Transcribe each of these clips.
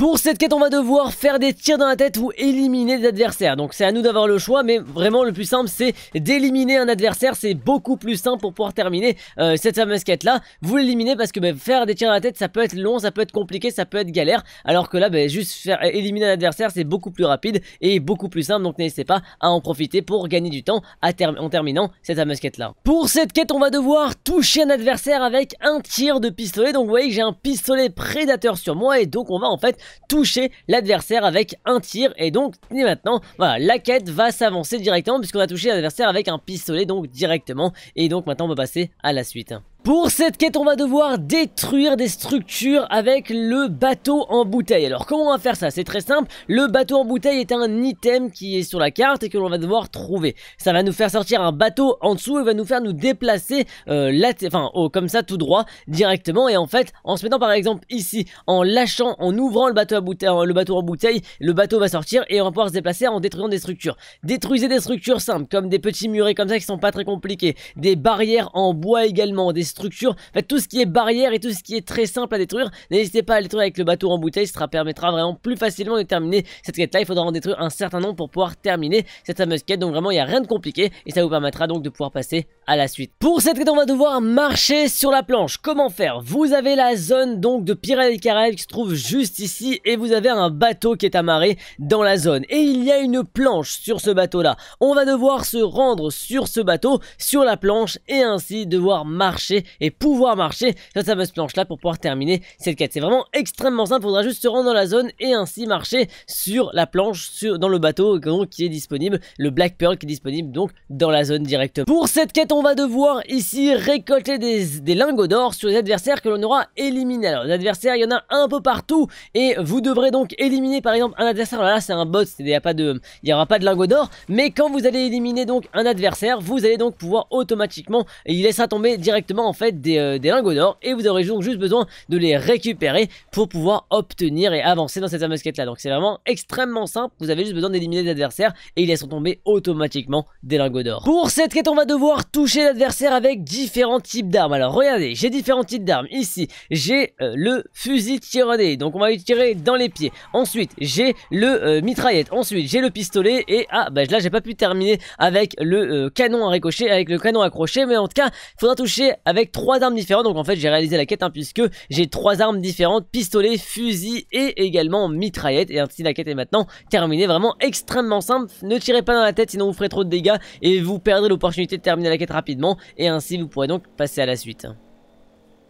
Pour cette quête, on va devoir faire des tirs dans la tête ou éliminer des adversaires. Donc c'est à nous d'avoir le choix, mais vraiment le plus simple, c'est d'éliminer un adversaire. C'est beaucoup plus simple pour pouvoir terminer euh, cette fameuse quête-là. Vous l'éliminez parce que ben, faire des tirs dans la tête, ça peut être long, ça peut être compliqué, ça peut être galère. Alors que là, ben, juste faire éliminer un adversaire, c'est beaucoup plus rapide et beaucoup plus simple. Donc n'hésitez pas à en profiter pour gagner du temps en terminant cette fameuse quête-là. Pour cette quête, on va devoir toucher un adversaire avec un tir de pistolet. Donc vous voyez que j'ai un pistolet prédateur sur moi et donc on va en fait toucher l'adversaire avec un tir. Et donc, maintenant, voilà, la quête va s'avancer directement puisqu'on a touché l'adversaire avec un pistolet, donc directement. Et donc, maintenant, on va passer à la suite. Pour cette quête, on va devoir détruire des structures avec le bateau en bouteille. Alors, comment on va faire ça C'est très simple. Le bateau en bouteille est un item qui est sur la carte et que l'on va devoir trouver. Ça va nous faire sortir un bateau en dessous et va nous faire nous déplacer euh, là, enfin, comme ça, tout droit, directement. Et en fait, en se mettant par exemple ici, en lâchant, en ouvrant le bateau, euh, le bateau en bouteille, le bateau va sortir et on va pouvoir se déplacer en détruisant des structures. Détruisez des structures simples, comme des petits murets comme ça qui sont pas très compliqués. Des barrières en bois également, des structure, tout ce qui est barrière et tout ce qui est très simple à détruire. N'hésitez pas à le détruire avec le bateau en bouteille, ça permettra vraiment plus facilement de terminer cette quête là. Il faudra en détruire un certain nombre pour pouvoir terminer cette fameuse quête. Donc vraiment, il n'y a rien de compliqué et ça vous permettra donc de pouvoir passer à la suite. Pour cette quête, on va devoir marcher sur la planche. Comment faire Vous avez la zone donc de Pirates et Caraïbes qui se trouve juste ici et vous avez un bateau qui est amarré dans la zone. Et il y a une planche sur ce bateau là. On va devoir se rendre sur ce bateau, sur la planche et ainsi devoir marcher et pouvoir marcher cette fameuse planche là pour pouvoir terminer cette quête. C'est vraiment extrêmement simple, faudra juste se rendre dans la zone et ainsi marcher sur la planche, sur, dans le bateau qui est disponible, le Black Pearl qui est disponible donc dans la zone directement. Pour cette quête, on va devoir ici récolter des, lingots d'or sur les adversaires que l'on aura éliminés. Alors les adversaires, il y en a un peu partout et vous devrez donc éliminer par exemple un adversaire, là c'est un bot, il n'y pas de, il aura pas de lingots d'or, mais quand vous allez éliminer donc un adversaire, vous allez donc pouvoir automatiquement, il laissera tomber directement en fait euh, des, lingots d'or et vous aurez juste besoin de les récupérer pour pouvoir obtenir et avancer dans cette fameuse là. Donc c'est vraiment extrêmement simple, vous avez juste besoin d'éliminer des adversaires et ils laisseront tomber automatiquement des lingots d'or. Pour cette quête on va devoir toucher l'adversaire avec différents types d'armes. Alors regardez, j'ai différents types d'armes. Ici j'ai euh, le fusil tironné, donc on va lui tirer dans les pieds. Ensuite j'ai le euh, mitraillette, ensuite j'ai le pistolet et ah bah là j'ai pas pu terminer avec le canon à ricocher, avec le canon Accroché mais en tout cas faudra toucher avec avec trois armes différentes. Donc en fait, j'ai réalisé la quête hein, puisque j'ai trois armes différentes, pistolet, fusil et également mitraillette. Et ainsi la quête est maintenant terminée. Vraiment extrêmement simple. Ne tirez pas dans la tête sinon vous ferez trop de dégâts et vous perdrez l'opportunité de terminer la quête rapidement. Et ainsi vous pourrez donc passer à la suite.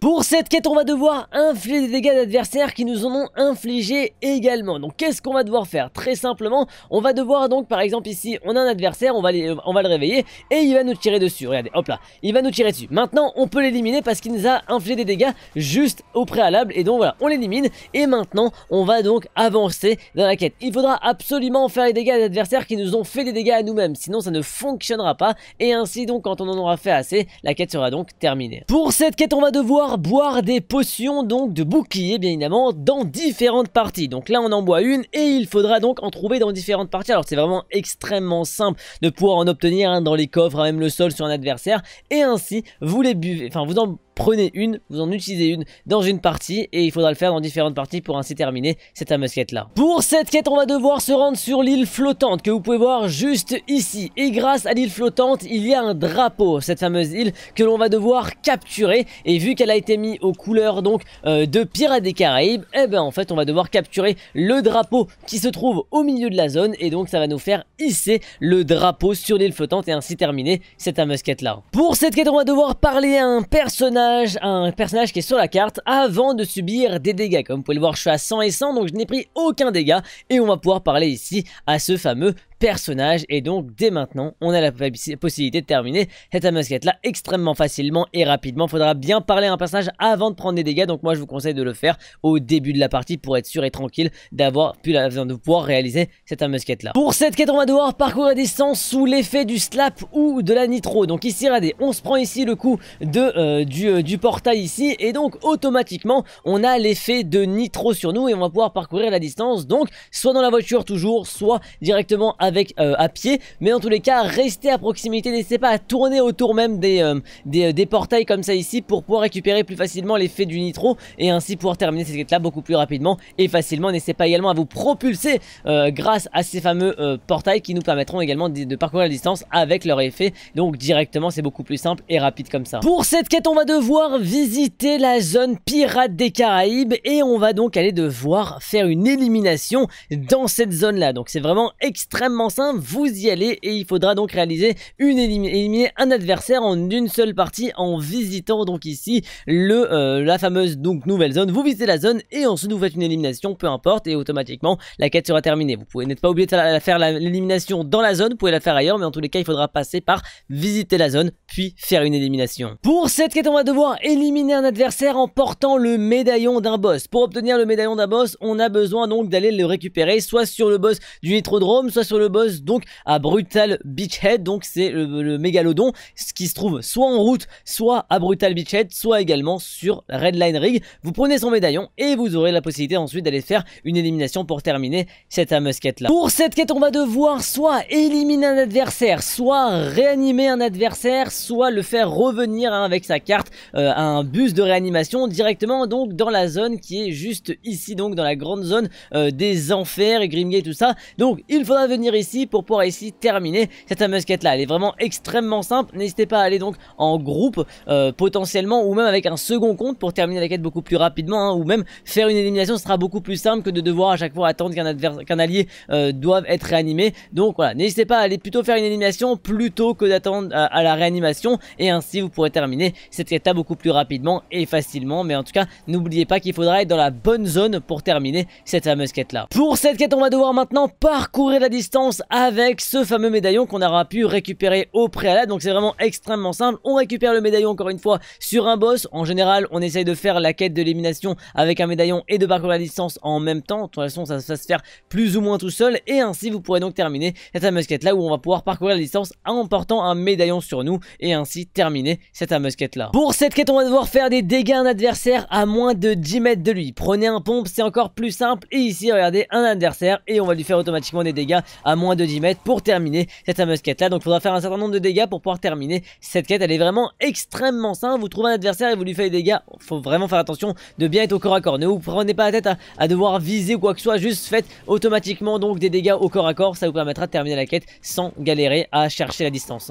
Pour cette quête, on va devoir infliger des dégâts d'adversaires qui nous en ont infligé également. Donc qu'est-ce qu'on va devoir faire Très simplement, on va devoir donc par exemple ici, on a un adversaire, on va, le réveiller et il va nous tirer dessus. Regardez, hop là, il va nous tirer dessus. Maintenant, on peut l'éliminer parce qu'il nous a infligé des dégâts juste au préalable. Et donc voilà, on l'élimine et maintenant, on va donc avancer dans la quête. Il faudra absolument faire les dégâts d'adversaires qui nous ont fait des dégâts à nous-mêmes, sinon ça ne fonctionnera pas. Et ainsi donc, quand on en aura fait assez, la quête sera donc terminée. Pour cette quête, on va devoir boire des potions donc de bouclier bien évidemment dans différentes parties. Donc là on en boit une et il faudra donc en trouver dans différentes parties. Alors c'est vraiment extrêmement simple de pouvoir en obtenir hein, dans les coffres, hein, même le sol sur un adversaire et ainsi vous les buvez, enfin vous en prenez une, vous en utilisez une dans une partie et il faudra le faire dans différentes parties pour ainsi terminer cette fameuse là. Pour cette quête, on va devoir se rendre sur l'île flottante que vous pouvez voir juste ici. Et grâce à l'île flottante, il y a un drapeau, cette fameuse île que l'on va devoir capturer. Et vu qu'elle a été mise aux couleurs donc euh, de Pirates des Caraïbes, eh ben en fait on va devoir capturer le drapeau qui se trouve au milieu de la zone et donc ça va nous faire hisser le drapeau sur l'île flottante et ainsi terminer cette fameuse là. Pour cette quête, on va devoir parler à un personnage un personnage qui est sur la carte avant de subir des dégâts. Comme vous pouvez le voir, je suis à 100 et 100, donc je n'ai pris aucun dégât. Et on va pouvoir parler ici à ce fameux personnage. Et donc, dès maintenant, on a la possibilité de terminer cette musquette-là extrêmement facilement et rapidement. Faudra bien parler à un personnage avant de prendre des dégâts. Donc, moi, je vous conseille de le faire au début de la partie pour être sûr et tranquille d'avoir pu la, de pouvoir réaliser cette musquette-là. Pour cette quête, on va devoir parcourir la distance sous l'effet du slap ou de la nitro. Donc, ici, regardez, on se prend ici le coup de, euh, du, euh, du portail ici. Et donc, automatiquement, on a l'effet de nitro sur nous et on va pouvoir parcourir la distance. Donc, soit dans la voiture toujours, soit directement à avec euh, à pied. Mais en tous les cas, restez à proximité, n'hésitez pas à tourner autour même des, euh, euh, des, portails comme ça ici pour pouvoir récupérer plus facilement l'effet du nitro et ainsi pouvoir terminer cette quête là beaucoup plus rapidement et facilement. N'hésitez pas également à vous propulser grâce à ces fameux portails qui nous permettront également de, de, parcourir la distance avec leur effet. Donc directement, c'est beaucoup plus simple et rapide comme ça. Pour cette quête, on va devoir visiter la zone pirate des Caraïbes et on va donc aller devoir faire une élimination dans cette zone là. Donc c'est vraiment extrêmement simple, vous y allez et il faudra donc réaliser une éliminer un adversaire en une seule partie en visitant donc ici le euh, la fameuse donc nouvelle zone. Vous visitez la zone et ensuite vous faites une élimination, peu importe, et automatiquement la quête sera terminée. Vous pouvez n'êtes pas oublié de faire l'élimination dans la zone, vous pouvez la faire ailleurs, mais en tous les cas il faudra passer par visiter la zone puis faire une élimination. Pour cette quête on va devoir éliminer un adversaire en portant le médaillon d'un boss. Pour obtenir le médaillon d'un boss, on a besoin donc d'aller le récupérer soit sur le boss du Nitrodrome, soit sur le boss donc à Brutal Beachhead, donc c'est le, mégalodon, qui se trouve soit en route, soit à Brutal Beachhead, soit également sur Redline Rig. Vous prenez son médaillon et vous aurez la possibilité ensuite d'aller faire une élimination pour terminer cette fameuse là. Pour cette quête, on va devoir soit éliminer un adversaire, soit réanimer un adversaire, soit le faire revenir hein, avec sa carte euh, un bus de réanimation directement donc dans la zone qui est juste ici, donc dans la grande zone euh, des enfers et Grimgay tout ça. Donc il faudra venir ici pour pouvoir ici terminer cette fameuse quête là. Elle est vraiment extrêmement simple. N'hésitez pas à aller donc en groupe euh, potentiellement ou même avec un second compte pour terminer la quête beaucoup plus rapidement hein, ou même faire une élimination sera beaucoup plus simple que de devoir à chaque fois attendre qu'un qu'un allié euh, doive être réanimé. Donc voilà, n'hésitez pas à aller plutôt faire une élimination plutôt que d'attendre à, euh, à, la réanimation et ainsi vous pourrez terminer cette quête là beaucoup plus rapidement et facilement. Mais en tout cas, n'oubliez pas qu'il faudra être dans la bonne zone pour terminer cette fameuse quête là. Pour cette quête, on va devoir maintenant parcourir la distance avec ce fameux médaillon qu'on aura pu récupérer au préalable. Donc c'est vraiment extrêmement simple. On récupère le médaillon encore une fois sur un boss. En général, on essaye de faire la quête de l'élimination avec un médaillon et de parcourir la distance en même temps. De toute façon, ça va se faire plus ou moins tout seul. Et ainsi, vous pourrez donc terminer cette fameuse là où on va pouvoir parcourir la distance en portant un médaillon sur nous. Et ainsi terminer cette fameuse là. Pour cette quête, on va devoir faire des dégâts à un adversaire à moins de 10 mètres de lui. Prenez un pompe, c'est encore plus simple. Et ici, regardez, un adversaire et on va lui faire automatiquement des dégâts à moins de 10 mètres pour terminer cette fameuse quête là. Donc il faudra faire un certain nombre de dégâts pour pouvoir terminer cette quête. Elle est vraiment extrêmement simple. Vous trouvez un adversaire et vous lui faites des dégâts. Faut vraiment faire attention de bien être au corps à corps. Ne vous prenez pas la tête à, devoir viser ou quoi que ce soit. Juste faites automatiquement donc des dégâts au corps à corps. Ça vous permettra de terminer la quête sans galérer à chercher la distance.